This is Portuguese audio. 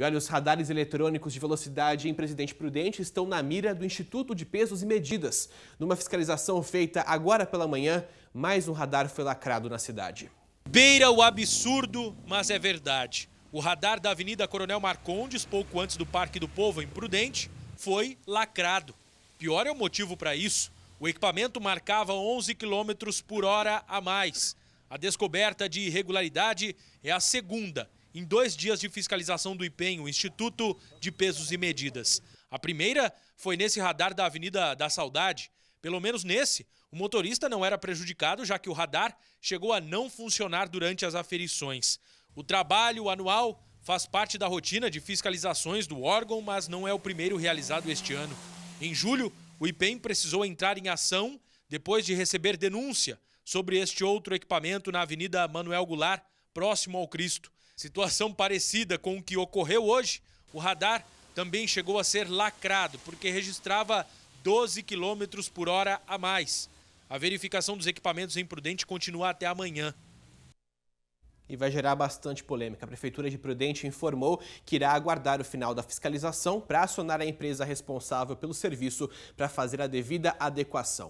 E olha, os radares eletrônicos de velocidade em Presidente Prudente estão na mira do Instituto de Pesos e Medidas. Numa fiscalização feita agora pela manhã, mais um radar foi lacrado na cidade. Beira o absurdo, mas é verdade. O radar da Avenida Coronel Marcondes, pouco antes do Parque do Povo, em Prudente, foi lacrado. Pior é o motivo para isso. O equipamento marcava 11 km por hora a mais. A descoberta de irregularidade é a segunda em dois dias de fiscalização do IPEM, o Instituto de Pesos e Medidas. A primeira foi nesse radar da Avenida da Saudade. Pelo menos nesse, o motorista não era prejudicado, já que o radar chegou a não funcionar durante as aferições. O trabalho anual faz parte da rotina de fiscalizações do órgão, mas não é o primeiro realizado este ano. Em julho, o IPEM precisou entrar em ação depois de receber denúncia sobre este outro equipamento na Avenida Manuel Goulart, próximo ao Cristo. Situação parecida com o que ocorreu hoje, o radar também chegou a ser lacrado, porque registrava 12 km por hora a mais. A verificação dos equipamentos em Prudente continua até amanhã e vai gerar bastante polêmica. A Prefeitura de Prudente informou que irá aguardar o final da fiscalização para acionar a empresa responsável pelo serviço para fazer a devida adequação.